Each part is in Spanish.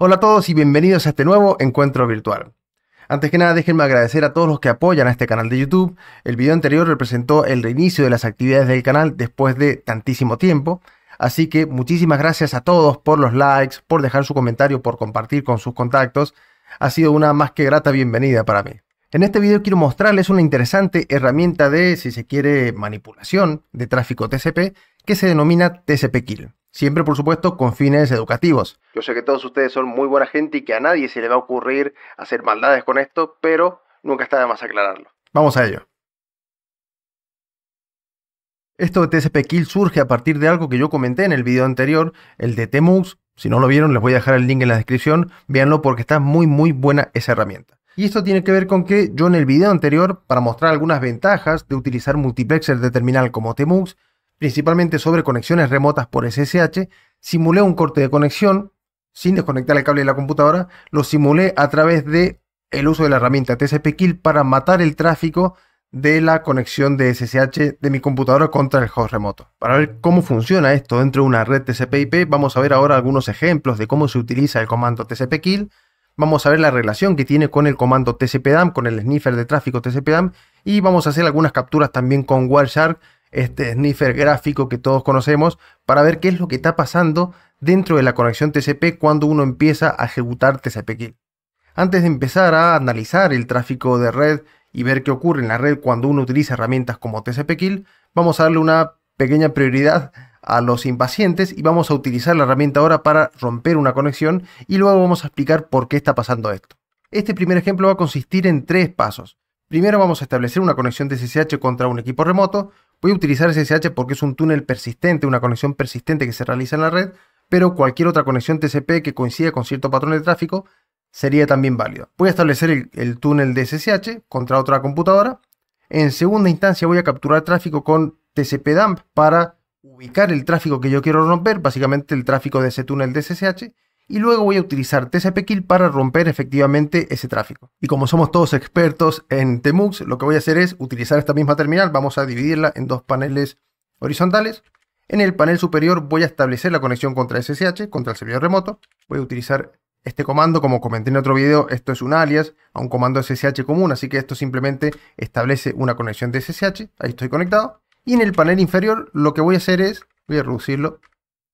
Hola a todos y bienvenidos a este nuevo encuentro virtual. Antes que nada, déjenme agradecer a todos los que apoyan a este canal de YouTube. El video anterior representó el reinicio de las actividades del canal después de tantísimo tiempo. Así que muchísimas gracias a todos por los likes, por dejar su comentario, por compartir con sus contactos. Ha sido una más que grata bienvenida para mí. En este video quiero mostrarles una interesante herramienta de, si se quiere, manipulación de tráfico TCP que se denomina TCP Kill. Siempre, por supuesto, con fines educativos. Yo sé que todos ustedes son muy buena gente y que a nadie se le va a ocurrir hacer maldades con esto, pero nunca está de más aclararlo. Vamos a ello. Esto de TSP Kill surge a partir de algo que yo comenté en el video anterior, el de TMUX. Si no lo vieron, les voy a dejar el link en la descripción. Véanlo porque está muy, muy buena esa herramienta. Y esto tiene que ver con que yo en el video anterior, para mostrar algunas ventajas de utilizar multiplexers de terminal como TMUX, principalmente sobre conexiones remotas por SSH, simulé un corte de conexión sin desconectar el cable de la computadora, lo simulé a través de el uso de la herramienta TCP Kill para matar el tráfico de la conexión de SSH de mi computadora contra el host remoto. Para ver cómo funciona esto dentro de una red TCP/IP, vamos a ver ahora algunos ejemplos de cómo se utiliza el comando TCP Kill. Vamos a ver la relación que tiene con el comando TCP DAM, con el sniffer de tráfico TCP y vamos a hacer algunas capturas también con Wireshark este sniffer gráfico que todos conocemos, para ver qué es lo que está pasando dentro de la conexión TCP cuando uno empieza a ejecutar TCP kill. Antes de empezar a analizar el tráfico de red y ver qué ocurre en la red cuando uno utiliza herramientas como TCP kill, vamos a darle una pequeña prioridad a los impacientes y vamos a utilizar la herramienta ahora para romper una conexión y luego vamos a explicar por qué está pasando esto. Este primer ejemplo va a consistir en tres pasos. Primero vamos a establecer una conexión SSH contra un equipo remoto, Voy a utilizar SSH porque es un túnel persistente, una conexión persistente que se realiza en la red, pero cualquier otra conexión TCP que coincida con cierto patrón de tráfico sería también válida. Voy a establecer el, el túnel de SSH contra otra computadora. En segunda instancia voy a capturar tráfico con TCP dump para ubicar el tráfico que yo quiero romper, básicamente el tráfico de ese túnel de SSH y luego voy a utilizar TCPKill para romper efectivamente ese tráfico. Y como somos todos expertos en TMUX, lo que voy a hacer es utilizar esta misma terminal, vamos a dividirla en dos paneles horizontales. En el panel superior voy a establecer la conexión contra SSH, contra el servidor remoto. Voy a utilizar este comando, como comenté en otro video, esto es un alias a un comando SSH común, así que esto simplemente establece una conexión de SSH. Ahí estoy conectado. Y en el panel inferior lo que voy a hacer es, voy a reducirlo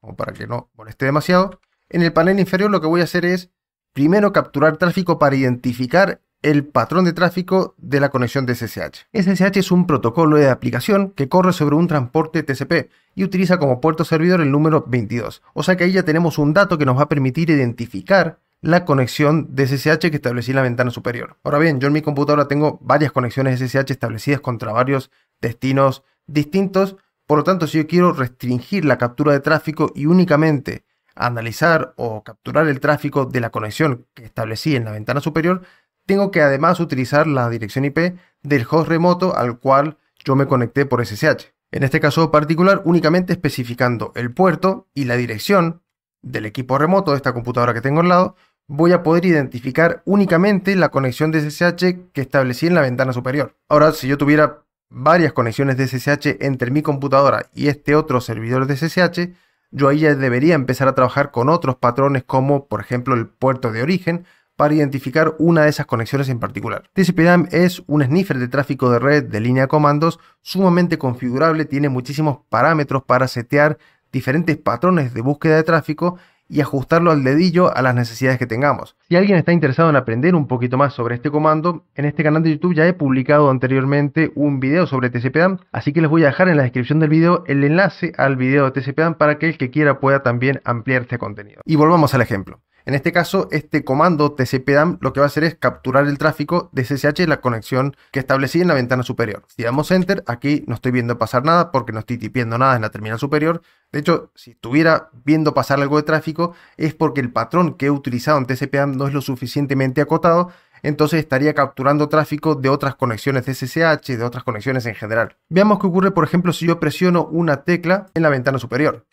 como para que no moleste demasiado. En el panel inferior lo que voy a hacer es primero capturar tráfico para identificar el patrón de tráfico de la conexión de SSH. SSH es un protocolo de aplicación que corre sobre un transporte TCP y utiliza como puerto servidor el número 22. O sea que ahí ya tenemos un dato que nos va a permitir identificar la conexión de SSH que establecí en la ventana superior. Ahora bien, yo en mi computadora tengo varias conexiones SSH establecidas contra varios destinos distintos, por lo tanto si yo quiero restringir la captura de tráfico y únicamente analizar o capturar el tráfico de la conexión que establecí en la ventana superior, tengo que además utilizar la dirección IP del host remoto al cual yo me conecté por SSH. En este caso particular, únicamente especificando el puerto y la dirección del equipo remoto de esta computadora que tengo al lado, voy a poder identificar únicamente la conexión de SSH que establecí en la ventana superior. Ahora, si yo tuviera varias conexiones de SSH entre mi computadora y este otro servidor de SSH, yo ahí ya debería empezar a trabajar con otros patrones como por ejemplo el puerto de origen para identificar una de esas conexiones en particular. TCPDAM es un sniffer de tráfico de red de línea de comandos sumamente configurable, tiene muchísimos parámetros para setear diferentes patrones de búsqueda de tráfico y ajustarlo al dedillo a las necesidades que tengamos. Si alguien está interesado en aprender un poquito más sobre este comando, en este canal de YouTube ya he publicado anteriormente un video sobre TCPDAM, así que les voy a dejar en la descripción del video el enlace al video de TCPDAM para que el que quiera pueda también ampliar este contenido. Y volvamos al ejemplo. En este caso, este comando tcpdam lo que va a hacer es capturar el tráfico de SSH y la conexión que establecí en la ventana superior. Si damos enter, aquí no estoy viendo pasar nada porque no estoy tipiendo nada en la terminal superior. De hecho, si estuviera viendo pasar algo de tráfico, es porque el patrón que he utilizado en tcpdam no es lo suficientemente acotado entonces estaría capturando tráfico de otras conexiones de SSH, de otras conexiones en general. Veamos qué ocurre, por ejemplo, si yo presiono una tecla en la ventana superior.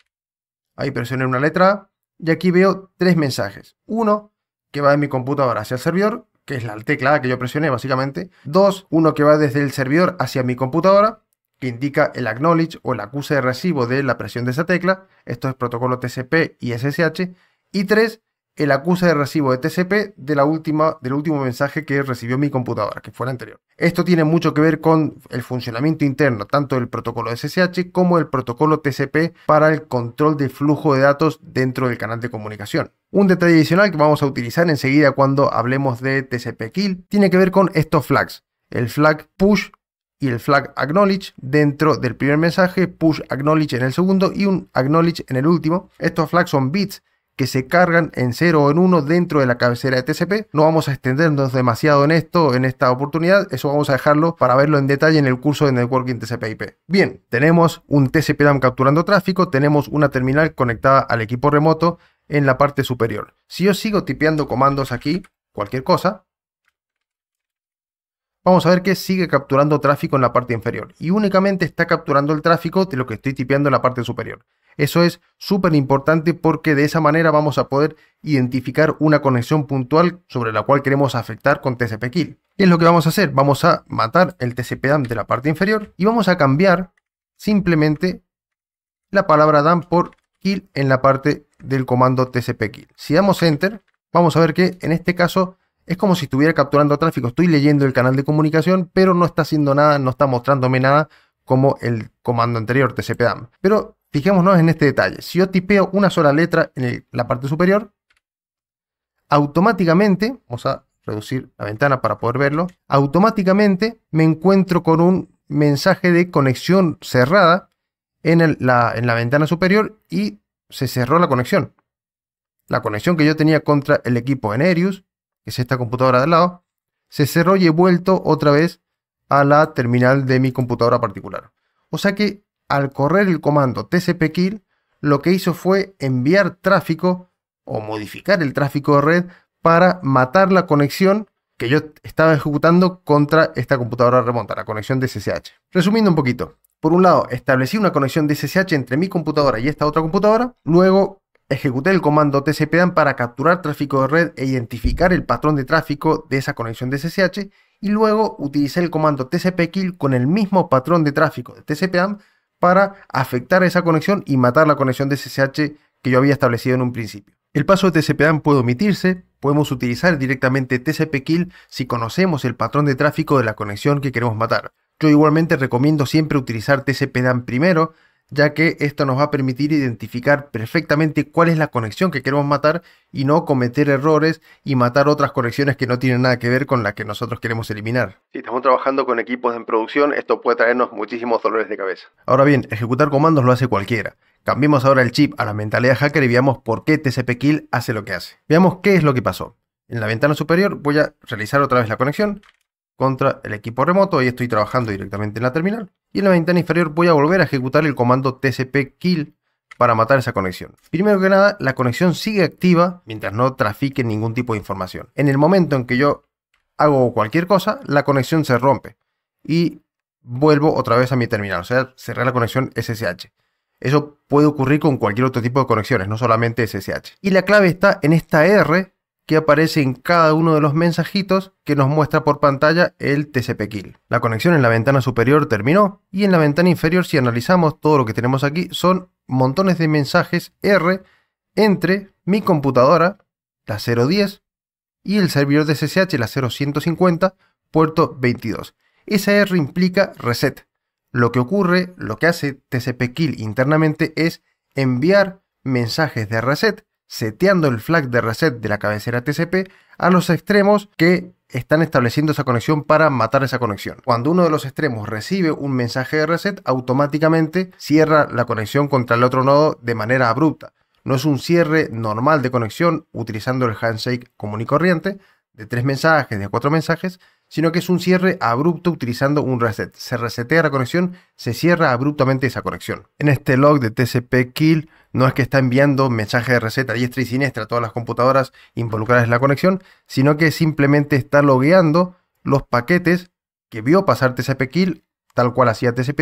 Ahí presioné una letra y aquí veo tres mensajes. Uno, que va de mi computadora hacia el servidor, que es la tecla que yo presioné básicamente. Dos, uno que va desde el servidor hacia mi computadora, que indica el acknowledge o el acuse de recibo de la presión de esa tecla. Esto es protocolo TCP y SSH. Y tres, el acusa de recibo de TCP del último mensaje que recibió mi computadora, que fue el anterior. Esto tiene mucho que ver con el funcionamiento interno, tanto del protocolo SSH como el protocolo TCP para el control de flujo de datos dentro del canal de comunicación. Un detalle adicional que vamos a utilizar enseguida cuando hablemos de TCP Kill tiene que ver con estos flags. El flag push y el flag acknowledge dentro del primer mensaje, push acknowledge en el segundo y un acknowledge en el último. Estos flags son bits que se cargan en 0 o en 1 dentro de la cabecera de TCP. No vamos a extendernos demasiado en esto en esta oportunidad, eso vamos a dejarlo para verlo en detalle en el curso de networking TCP/IP. Bien, tenemos un TCP DAM capturando tráfico, tenemos una terminal conectada al equipo remoto en la parte superior. Si yo sigo tipeando comandos aquí, cualquier cosa, vamos a ver que sigue capturando tráfico en la parte inferior y únicamente está capturando el tráfico de lo que estoy tipeando en la parte superior. Eso es súper importante porque de esa manera vamos a poder identificar una conexión puntual sobre la cual queremos afectar con TCP Kill. ¿Qué es lo que vamos a hacer? Vamos a matar el TCP dump de la parte inferior y vamos a cambiar simplemente la palabra DAM por kill en la parte del comando TCP kill. Si damos enter, vamos a ver que en este caso es como si estuviera capturando tráfico. Estoy leyendo el canal de comunicación, pero no está haciendo nada, no está mostrándome nada como el comando anterior, tcp -dump. Pero Fijémonos en este detalle. Si yo tipeo una sola letra en la parte superior, automáticamente, vamos a reducir la ventana para poder verlo, automáticamente me encuentro con un mensaje de conexión cerrada en, la, en la ventana superior y se cerró la conexión. La conexión que yo tenía contra el equipo Enerius, que es esta computadora de al lado, se cerró y he vuelto otra vez a la terminal de mi computadora particular. O sea que al correr el comando tcpkill, lo que hizo fue enviar tráfico o modificar el tráfico de red para matar la conexión que yo estaba ejecutando contra esta computadora remota, la conexión de SSH. Resumiendo un poquito, por un lado establecí una conexión de SSH entre mi computadora y esta otra computadora, luego ejecuté el comando tcpdan para capturar tráfico de red e identificar el patrón de tráfico de esa conexión de SSH, y luego utilicé el comando tcpkill con el mismo patrón de tráfico de tcpdan para afectar esa conexión y matar la conexión de SSH que yo había establecido en un principio. El paso de TCP-DAM puede omitirse, podemos utilizar directamente TCP-Kill si conocemos el patrón de tráfico de la conexión que queremos matar. Yo igualmente recomiendo siempre utilizar TCP-DAM primero, ya que esto nos va a permitir identificar perfectamente cuál es la conexión que queremos matar y no cometer errores y matar otras conexiones que no tienen nada que ver con la que nosotros queremos eliminar. Si estamos trabajando con equipos en producción, esto puede traernos muchísimos dolores de cabeza. Ahora bien, ejecutar comandos lo hace cualquiera. Cambiemos ahora el chip a la mentalidad hacker y veamos por qué TCP/kill hace lo que hace. Veamos qué es lo que pasó. En la ventana superior voy a realizar otra vez la conexión contra el equipo remoto y estoy trabajando directamente en la terminal y en la ventana inferior voy a volver a ejecutar el comando tcp kill para matar esa conexión. Primero que nada, la conexión sigue activa mientras no trafique ningún tipo de información. En el momento en que yo hago cualquier cosa, la conexión se rompe y vuelvo otra vez a mi terminal, o sea, cerré la conexión SSH. Eso puede ocurrir con cualquier otro tipo de conexiones, no solamente SSH. Y la clave está en esta R que aparece en cada uno de los mensajitos que nos muestra por pantalla el TCP La conexión en la ventana superior terminó y en la ventana inferior si analizamos todo lo que tenemos aquí son montones de mensajes R entre mi computadora, la 010, y el servidor de SSH, la 0150, puerto 22. Esa R implica reset. Lo que ocurre, lo que hace TCP internamente es enviar mensajes de reset seteando el flag de reset de la cabecera TCP a los extremos que están estableciendo esa conexión para matar esa conexión. Cuando uno de los extremos recibe un mensaje de reset, automáticamente cierra la conexión contra el otro nodo de manera abrupta. No es un cierre normal de conexión utilizando el handshake común y corriente de tres mensajes, de cuatro mensajes, sino que es un cierre abrupto utilizando un reset. Se resetea la conexión, se cierra abruptamente esa conexión. En este log de TCP Kill no es que está enviando mensajes de reset a diestra y siniestra a todas las computadoras involucradas en la conexión, sino que simplemente está logueando los paquetes que vio pasar tcp tal cual hacía tcp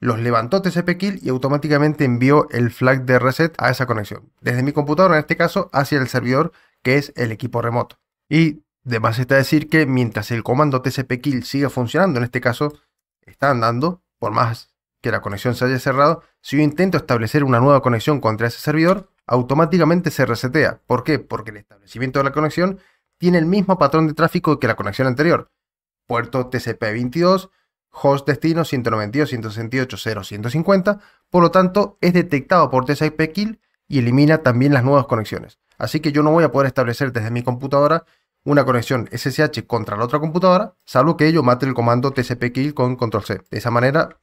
los levantó tcp y automáticamente envió el flag de reset a esa conexión. Desde mi computadora, en este caso, hacia el servidor, que es el equipo remoto. Y de está decir que mientras el comando tcp siga funcionando, en este caso, está andando, por más que la conexión se haya cerrado, si yo intento establecer una nueva conexión contra ese servidor, automáticamente se resetea. ¿Por qué? Porque el establecimiento de la conexión tiene el mismo patrón de tráfico que la conexión anterior. Puerto TCP22, host destino 192.168.0.150, por lo tanto es detectado por TCP Kill y elimina también las nuevas conexiones. Así que yo no voy a poder establecer desde mi computadora una conexión SSH contra la otra computadora, salvo que ello mate el comando TCP Kill con control C. De esa manera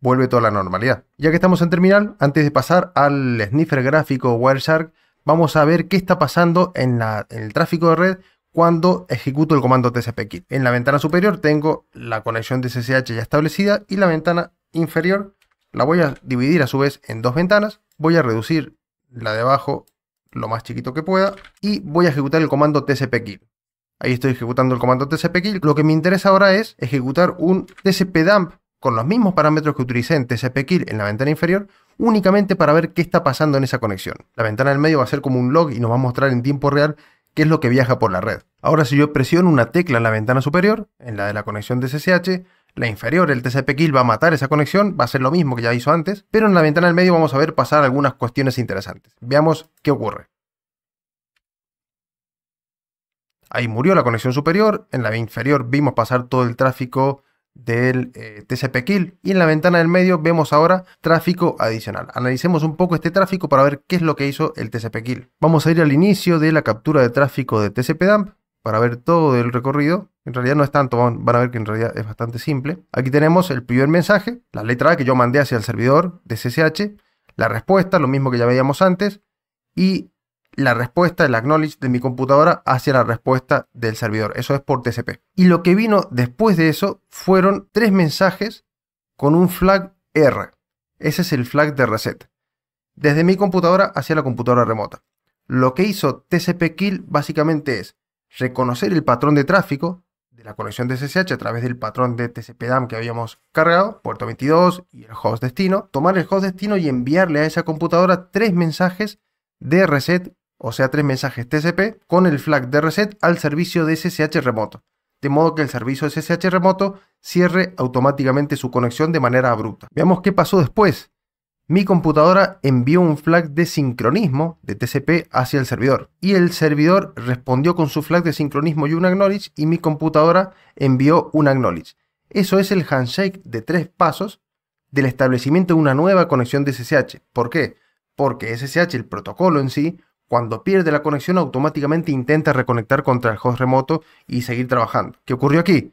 vuelve toda la normalidad. Ya que estamos en terminal, antes de pasar al sniffer gráfico Wireshark, vamos a ver qué está pasando en, el tráfico de red cuando ejecuto el comando TCPKit. En la ventana superior tengo la conexión de SSH ya establecida y la ventana inferior la voy a dividir a su vez en dos ventanas. Voy a reducir la de abajo lo más chiquito que pueda y voy a ejecutar el comando tcp Ahí estoy ejecutando el comando tcp Lo que me interesa ahora es ejecutar un tcpdump con los mismos parámetros que utilicé en tcp en la ventana inferior, únicamente para ver qué está pasando en esa conexión. La ventana del medio va a ser como un log y nos va a mostrar en tiempo real qué es lo que viaja por la red. Ahora si yo presiono una tecla en la ventana superior, en la de la conexión de SSH, la inferior, el tcp va a matar esa conexión, va a ser lo mismo que ya hizo antes, pero en la ventana del medio vamos a ver pasar algunas cuestiones interesantes. Veamos qué ocurre. Ahí murió la conexión superior, en la inferior vimos pasar todo el tráfico del eh, TCP Kill y en la ventana del medio vemos ahora tráfico adicional. Analicemos un poco este tráfico para ver qué es lo que hizo el TCP Kill. Vamos a ir al inicio de la captura de tráfico de TCP Dump para ver todo el recorrido. En realidad no es tanto, van a ver que en realidad es bastante simple. Aquí tenemos el primer mensaje, la letra A que yo mandé hacia el servidor de csh la respuesta, lo mismo que ya veíamos antes, y la respuesta, el acknowledge de mi computadora hacia la respuesta del servidor. Eso es por TCP. Y lo que vino después de eso fueron tres mensajes con un flag R. Ese es el flag de reset. Desde mi computadora hacia la computadora remota. Lo que hizo TCP Kill básicamente es reconocer el patrón de tráfico de la conexión de SSH a través del patrón de TCP DAM que habíamos cargado, puerto 22 y el host destino, tomar el host destino y enviarle a esa computadora tres mensajes de reset o sea, tres mensajes TCP, con el flag de reset al servicio de SSH remoto, de modo que el servicio SSH remoto cierre automáticamente su conexión de manera abrupta. Veamos qué pasó después. Mi computadora envió un flag de sincronismo de TCP hacia el servidor y el servidor respondió con su flag de sincronismo y un acknowledge y mi computadora envió un acknowledge. Eso es el handshake de tres pasos del establecimiento de una nueva conexión de SSH. ¿Por qué? Porque SSH, el protocolo en sí, cuando pierde la conexión, automáticamente intenta reconectar contra el host remoto y seguir trabajando. ¿Qué ocurrió aquí?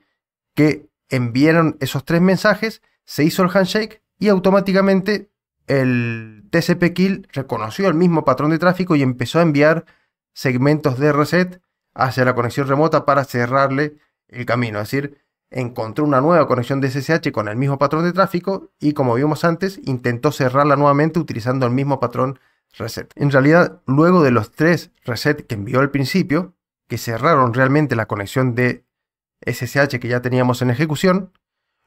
Que enviaron esos tres mensajes, se hizo el handshake y automáticamente el TCP Kill reconoció el mismo patrón de tráfico y empezó a enviar segmentos de reset hacia la conexión remota para cerrarle el camino. Es decir, encontró una nueva conexión de SSH con el mismo patrón de tráfico y como vimos antes, intentó cerrarla nuevamente utilizando el mismo patrón reset. En realidad, luego de los tres reset que envió al principio, que cerraron realmente la conexión de SSH que ya teníamos en ejecución,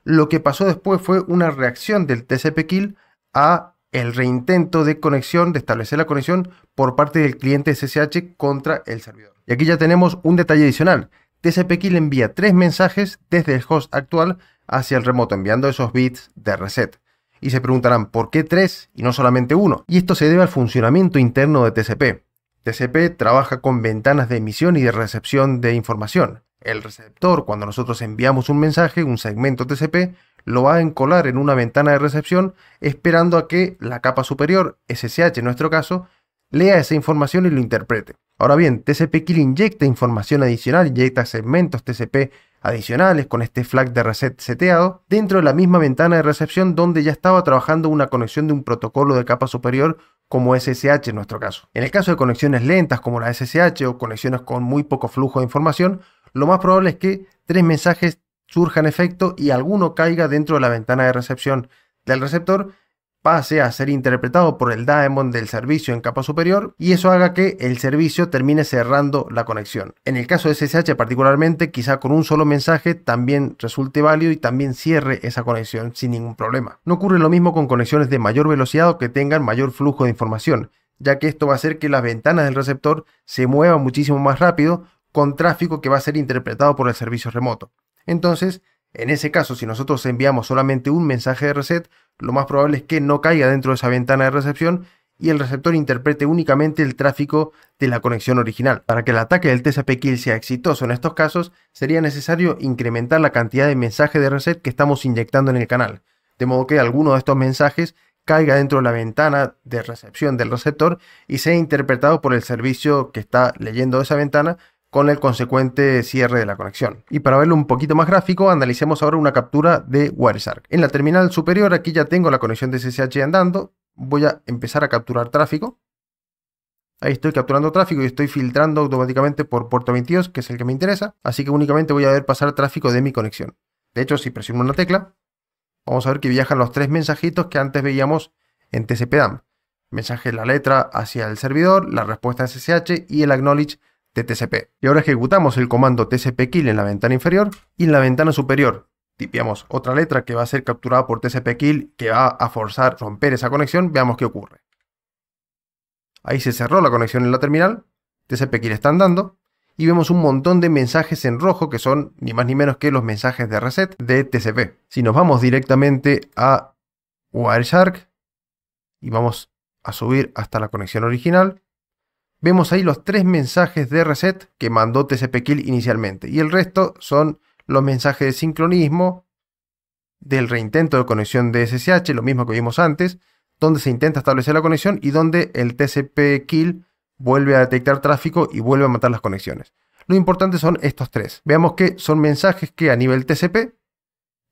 lo que pasó después fue una reacción del TCP kill a el reintento de conexión, de establecer la conexión por parte del cliente SSH contra el servidor. Y aquí ya tenemos un detalle adicional. TCP kill envía tres mensajes desde el host actual hacia el remoto, enviando esos bits de reset y se preguntarán por qué tres y no solamente uno. Y esto se debe al funcionamiento interno de TCP. TCP trabaja con ventanas de emisión y de recepción de información. El receptor, cuando nosotros enviamos un mensaje, un segmento TCP, lo va a encolar en una ventana de recepción esperando a que la capa superior, SSH en nuestro caso, lea esa información y lo interprete. Ahora bien, TCP Kill inyecta información adicional, inyecta segmentos TCP adicionales con este flag de reset seteado dentro de la misma ventana de recepción donde ya estaba trabajando una conexión de un protocolo de capa superior como SSH en nuestro caso. En el caso de conexiones lentas como la SSH o conexiones con muy poco flujo de información, lo más probable es que tres mensajes surjan efecto y alguno caiga dentro de la ventana de recepción del receptor pase a ser interpretado por el daemon del servicio en capa superior y eso haga que el servicio termine cerrando la conexión. En el caso de SSH particularmente, quizá con un solo mensaje también resulte válido y también cierre esa conexión sin ningún problema. No ocurre lo mismo con conexiones de mayor velocidad o que tengan mayor flujo de información, ya que esto va a hacer que las ventanas del receptor se muevan muchísimo más rápido con tráfico que va a ser interpretado por el servicio remoto. Entonces, en ese caso, si nosotros enviamos solamente un mensaje de reset, lo más probable es que no caiga dentro de esa ventana de recepción y el receptor interprete únicamente el tráfico de la conexión original. Para que el ataque del TCP kill sea exitoso en estos casos, sería necesario incrementar la cantidad de mensajes de reset que estamos inyectando en el canal, de modo que alguno de estos mensajes caiga dentro de la ventana de recepción del receptor y sea interpretado por el servicio que está leyendo esa ventana con el consecuente cierre de la conexión. Y para verlo un poquito más gráfico, analicemos ahora una captura de Wireshark. En la terminal superior, aquí ya tengo la conexión de SSH andando, voy a empezar a capturar tráfico. Ahí estoy capturando tráfico y estoy filtrando automáticamente por puerto 22, que es el que me interesa, así que únicamente voy a ver pasar tráfico de mi conexión. De hecho, si presiono una tecla, vamos a ver que viajan los tres mensajitos que antes veíamos en TCP-DAM. Mensaje la letra hacia el servidor, la respuesta SSH y el acknowledge TCP. Y ahora ejecutamos el comando tcp-kill en la ventana inferior y en la ventana superior tipiamos otra letra que va a ser capturada por tcp-kill que va a forzar romper esa conexión, veamos qué ocurre. Ahí se cerró la conexión en la terminal, tcp-kill está andando y vemos un montón de mensajes en rojo que son ni más ni menos que los mensajes de reset de TCP. Si nos vamos directamente a Wireshark y vamos a subir hasta la conexión original, Vemos ahí los tres mensajes de reset que mandó TCP/Kill inicialmente y el resto son los mensajes de sincronismo del reintento de conexión de SSH, lo mismo que vimos antes, donde se intenta establecer la conexión y donde el TCP/Kill vuelve a detectar tráfico y vuelve a matar las conexiones. Lo importante son estos tres. Veamos que son mensajes que a nivel TCP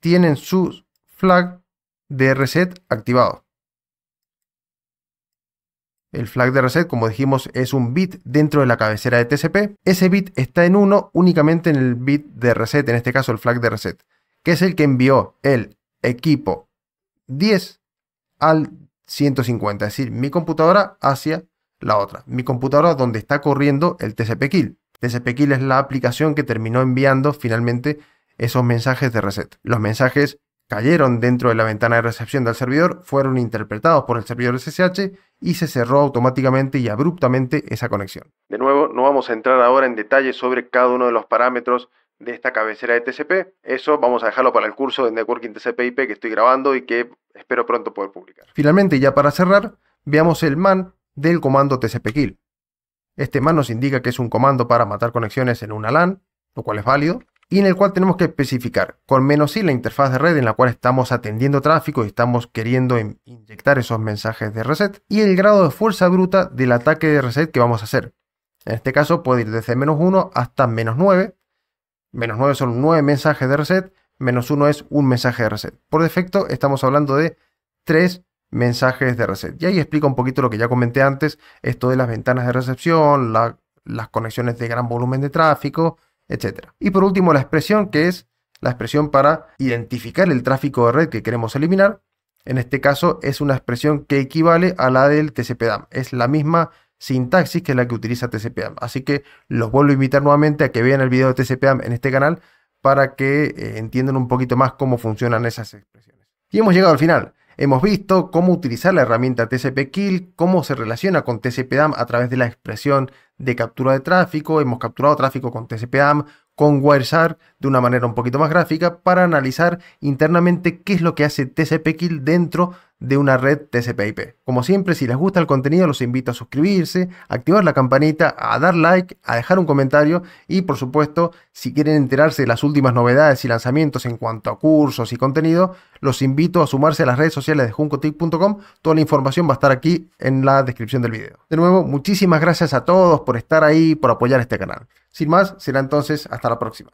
tienen su flag de reset activado. El flag de reset, como dijimos, es un bit dentro de la cabecera de TCP. Ese bit está en uno únicamente en el bit de reset, en este caso el flag de reset, que es el que envió el equipo 10 al 150, es decir, mi computadora hacia la otra, mi computadora donde está corriendo el TCP kill. TCP kill es la aplicación que terminó enviando finalmente esos mensajes de reset. Los mensajes cayeron dentro de la ventana de recepción del servidor fueron interpretados por el servidor SSH y se cerró automáticamente y abruptamente esa conexión. De nuevo, no vamos a entrar ahora en detalle sobre cada uno de los parámetros de esta cabecera de TCP. Eso vamos a dejarlo para el curso de Networking TCP IP que estoy grabando y que espero pronto poder publicar. Finalmente, ya para cerrar, veamos el man del comando TCPKILL. Este man nos indica que es un comando para matar conexiones en una LAN, lo cual es válido, y en el cual tenemos que especificar con menos i la interfaz de red en la cual estamos atendiendo tráfico y estamos queriendo inyectar esos mensajes de reset y el grado de fuerza bruta del ataque de reset que vamos a hacer. En este caso puede ir desde menos 1 hasta menos 9. Menos 9 son 9 mensajes de reset, menos 1 es un mensaje de reset. Por defecto estamos hablando de 3 mensajes de reset. Y ahí explico un poquito lo que ya comenté antes, esto de las ventanas de recepción, las conexiones de gran volumen de tráfico, etc. Y por último, la expresión, que es la expresión para identificar el tráfico de red que queremos eliminar. En este caso es una expresión que equivale a la del TCPDAM. Es la misma sintaxis que la que utiliza TCPDAM. Así que los vuelvo a invitar nuevamente a que vean el video de TCPDAM en este canal para que eh, entiendan un poquito más cómo funcionan esas expresiones. Y hemos llegado al final. Hemos visto cómo utilizar la herramienta TCP Kill, cómo se relaciona con TCPDAM a través de la expresión de captura de tráfico, hemos capturado tráfico con TCPAM, con Wireshark de una manera un poquito más gráfica para analizar internamente qué es lo que hace TCP/KILL dentro de una red TCP/IP. Como siempre, si les gusta el contenido, los invito a suscribirse, a activar la campanita, a dar like, a dejar un comentario y, por supuesto, si quieren enterarse de las últimas novedades y lanzamientos en cuanto a cursos y contenido, los invito a sumarse a las redes sociales de Junkotip.com, Toda la información va a estar aquí en la descripción del video. De nuevo, muchísimas gracias a todos por estar ahí, por apoyar este canal. Sin más, será entonces hasta la próxima.